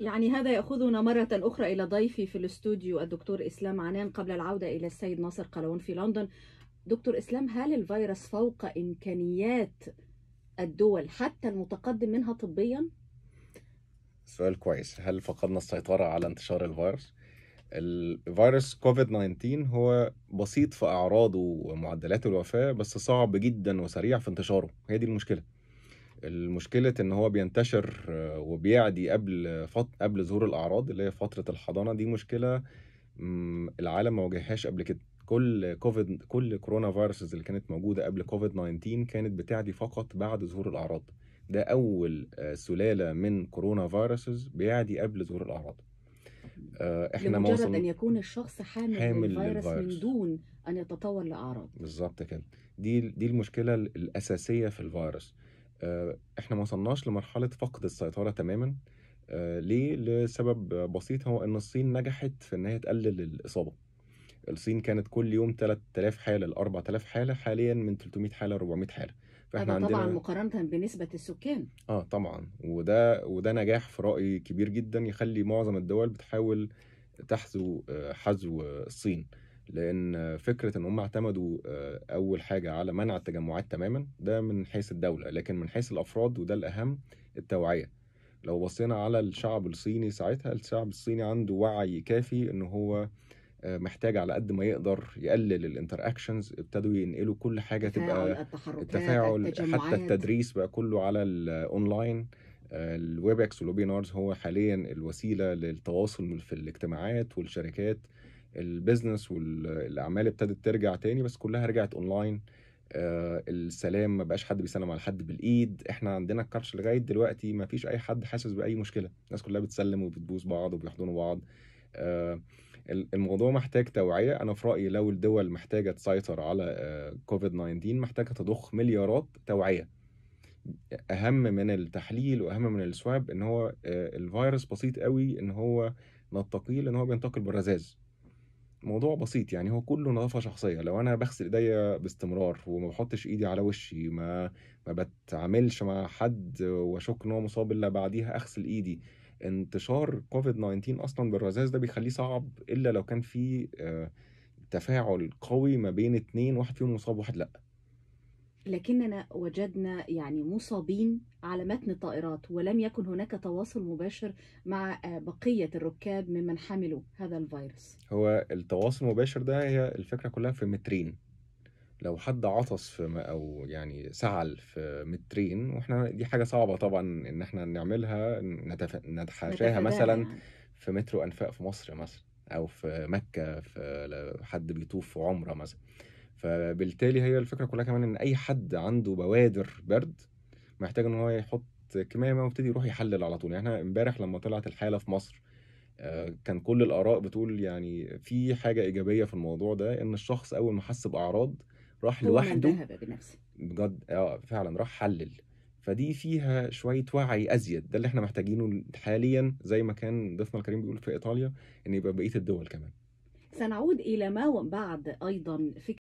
يعني هذا يأخذنا مرة أخرى إلى ضيفي في الاستوديو الدكتور إسلام عنان قبل العودة إلى السيد ناصر قلاوون في لندن دكتور إسلام هل الفيروس فوق إمكانيات الدول حتى المتقدم منها طبيا؟ سؤال كويس هل فقدنا السيطرة على انتشار الفيروس؟ الفيروس كوفيد 19 هو بسيط في أعراضه ومعدلات الوفاة بس صعب جدا وسريع في انتشاره هي دي المشكلة المشكلة ان هو بينتشر آه، وبيعدي قبل فط... قبل ظهور الاعراض اللي هي فترة الحضانة دي مشكلة العالم ما واجههاش قبل كده كل كوفيد كل كورونا فيروسز اللي كانت موجودة قبل كوفيد 19 كانت بتعدي فقط بعد ظهور الاعراض ده اول آه، سلالة من كورونا فيروسز بيعدي قبل ظهور الاعراض آه، احنا لمجرد موصل... ان يكون الشخص حامل, حامل الفيروس للفيروس من دون ان يتطور لاعراض بالظبط كده دي دي المشكله الاساسيه في الفيروس آه، احنا ما وصلناش لمرحله فقد السيطره تماما آه، ليه لسبب بسيط هو ان الصين نجحت في ان هي تقلل الاصابه الصين كانت كل يوم 3000 حاله ل 4000 حاله حاليا من 300 حاله ل 400 حاله فاحنا أيوة طبعا عندنا... مقارنه بنسبه السكان اه طبعا وده وده نجاح في رايي كبير جدا يخلي معظم الدول بتحاول تحذو آه، حذو الصين لان فكره ان هم اعتمدوا آه، اول حاجه على منع التجمعات تماما ده من حيث الدوله لكن من حيث الافراد وده الاهم التوعيه لو بصينا على الشعب الصيني ساعتها الشعب الصيني عنده وعي كافي ان هو آه، محتاج على قد ما يقدر يقلل الانتر اكشنز ابتدوا ينقلوا كل حاجه تبقى التفاعل حتى التدريس بقى كله على الاونلاين الويبكس والوبينارز والويبينارز هو حاليا الوسيله للتواصل في الاجتماعات والشركات البيزنس والاعمال ابتدت ترجع تاني بس كلها رجعت اونلاين آه السلام ما بقاش حد بيسلم على حد بالايد احنا عندنا الكرش لغايه دلوقتي ما فيش اي حد حاسس باي مشكله الناس كلها بتسلم وبتبوس بعض وبيحضنوا بعض آه الموضوع محتاج توعيه انا في رايي لو الدول محتاجه تسيطر على آه كوفيد 19 محتاجه تضخ مليارات توعيه اهم من التحليل واهم من السواب ان هو آه، الفيروس بسيط قوي ان هو نتقيل لان هو بينتقل بالرذاذ الموضوع بسيط يعني هو كله نظافه شخصيه لو انا بغسل ايديا باستمرار وما بحطش ايدي على وشي ما ما بتعاملش مع حد واشك ان هو مصاب الا بعديها اغسل ايدي انتشار كوفيد 19 اصلا بالرذاذ ده بيخليه صعب الا لو كان في آه، تفاعل قوي ما بين اتنين واحد فيهم مصاب وواحد لا لكننا وجدنا يعني مصابين على متن الطائرات ولم يكن هناك تواصل مباشر مع آه، بقية الركاب ممن حملوا هذا الفيروس هو التواصل المباشر ده هي الفكرة كلها في مترين لو حد عطس في او يعني سعل في مترين واحنا دي حاجه صعبه طبعا ان احنا نعملها نتف... نتحاشاها مثلا يعني. في مترو انفاق في مصر مثلا او في مكه في حد بيطوف في عمره مثلا فبالتالي هي الفكره كلها كمان ان اي حد عنده بوادر برد محتاج ان هو يحط كمامه ويبتدي يروح يحلل على طول يعني احنا امبارح لما طلعت الحاله في مصر آه، كان كل الاراء بتقول يعني في حاجه ايجابيه في الموضوع ده ان الشخص اول ما حس باعراض راح لوحده بنفسه بجد اه فعلا راح حلل فدي فيها شويه وعي ازيد ده اللي احنا محتاجينه حاليا زي ما كان ضيفنا الكريم بيقول في ايطاليا ان يبقى بقيه الدول كمان سنعود الى ما بعد ايضا فكرة